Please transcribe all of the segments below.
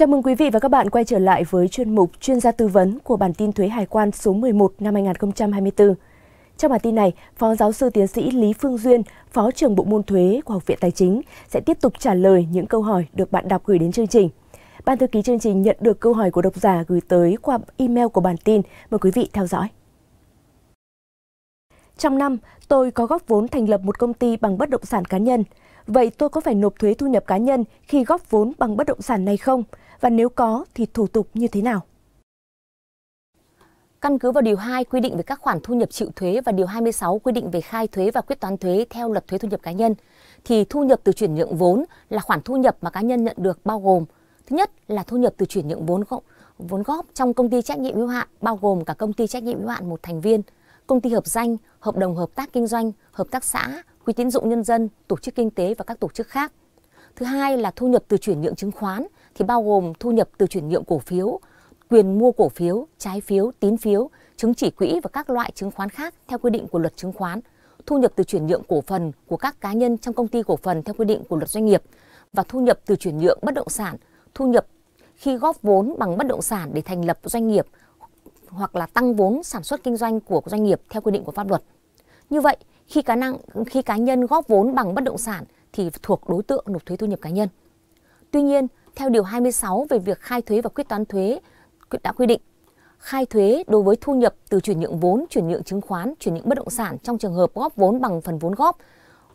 Chào mừng quý vị và các bạn quay trở lại với chuyên mục chuyên gia tư vấn của bản tin thuế hải quan số 11 năm 2024. Trong bản tin này, Phó giáo sư tiến sĩ Lý Phương Duyên, Phó trưởng Bộ môn Thuế của Học viện Tài chính sẽ tiếp tục trả lời những câu hỏi được bạn đọc gửi đến chương trình. Ban thư ký chương trình nhận được câu hỏi của độc giả gửi tới qua email của bản tin. Mời quý vị theo dõi. Trong năm, tôi có góp vốn thành lập một công ty bằng bất động sản cá nhân. Vậy tôi có phải nộp thuế thu nhập cá nhân khi góp vốn bằng bất động sản này không? Và nếu có thì thủ tục như thế nào? Căn cứ vào điều 2 quy định về các khoản thu nhập chịu thuế và điều 26 quy định về khai thuế và quyết toán thuế theo luật thuế thu nhập cá nhân thì thu nhập từ chuyển nhượng vốn là khoản thu nhập mà cá nhân nhận được bao gồm thứ nhất là thu nhập từ chuyển nhượng vốn góp, vốn góp trong công ty trách nhiệm hữu hạn bao gồm cả công ty trách nhiệm hữu hạn một thành viên, công ty hợp danh, hợp đồng hợp tác kinh doanh, hợp tác xã, quỹ tín dụng nhân dân, tổ chức kinh tế và các tổ chức khác. Thứ hai là thu nhập từ chuyển nhượng chứng khoán thì bao gồm thu nhập từ chuyển nhượng cổ phiếu, quyền mua cổ phiếu, trái phiếu, tín phiếu, chứng chỉ quỹ và các loại chứng khoán khác theo quy định của luật chứng khoán, thu nhập từ chuyển nhượng cổ phần của các cá nhân trong công ty cổ phần theo quy định của luật doanh nghiệp và thu nhập từ chuyển nhượng bất động sản, thu nhập khi góp vốn bằng bất động sản để thành lập doanh nghiệp hoặc là tăng vốn sản xuất kinh doanh của doanh nghiệp theo quy định của pháp luật. Như vậy, khi cá năng khi cá nhân góp vốn bằng bất động sản thì thuộc đối tượng nộp thuế thu nhập cá nhân. Tuy nhiên, theo điều 26 về việc khai thuế và quyết toán thuế đã quy định khai thuế đối với thu nhập từ chuyển nhượng vốn, chuyển nhượng chứng khoán, chuyển nhượng bất động sản trong trường hợp góp vốn bằng phần vốn góp,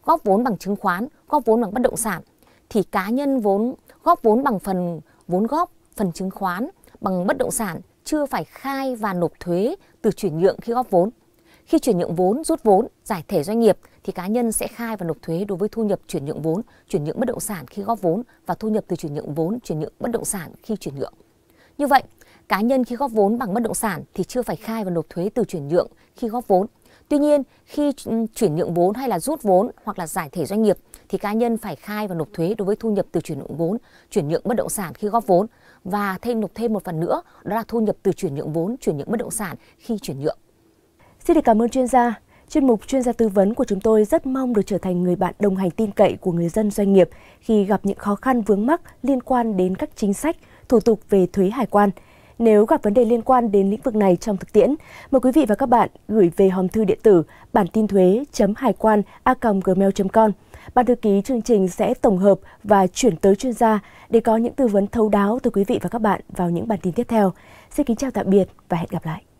góp vốn bằng chứng khoán, góp vốn bằng bất động sản thì cá nhân vốn góp vốn bằng phần vốn góp, phần chứng khoán bằng bất động sản chưa phải khai và nộp thuế từ chuyển nhượng khi góp vốn. Khi chuyển nhượng vốn, rút vốn, giải thể doanh nghiệp thì cá nhân sẽ khai và nộp thuế đối với thu nhập chuyển nhượng vốn, chuyển nhượng bất động sản khi góp vốn và thu nhập từ chuyển nhượng vốn, chuyển nhượng bất động sản khi chuyển nhượng. Như vậy, cá nhân khi góp vốn bằng bất động sản thì chưa phải khai và nộp thuế từ chuyển nhượng khi góp vốn. Tuy nhiên, khi chuyển nhượng vốn hay là rút vốn hoặc là giải thể doanh nghiệp thì cá nhân phải khai và nộp thuế đối với thu nhập từ chuyển nhượng vốn, chuyển nhượng bất động sản khi góp vốn và thêm nộp thêm một phần nữa đó là thu nhập từ chuyển nhượng vốn, chuyển nhượng bất động sản khi chuyển nhượng. Xin được cảm ơn chuyên gia. Chuyên mục chuyên gia tư vấn của chúng tôi rất mong được trở thành người bạn đồng hành tin cậy của người dân doanh nghiệp khi gặp những khó khăn vướng mắc liên quan đến các chính sách, thủ tục về thuế hải quan. Nếu gặp vấn đề liên quan đến lĩnh vực này trong thực tiễn, mời quý vị và các bạn gửi về hòm thư điện tử bản tin thuế.hải quan a.gmail.com. Ban thư ký chương trình sẽ tổng hợp và chuyển tới chuyên gia để có những tư vấn thấu đáo từ quý vị và các bạn vào những bản tin tiếp theo. Xin kính chào tạm biệt và hẹn gặp lại.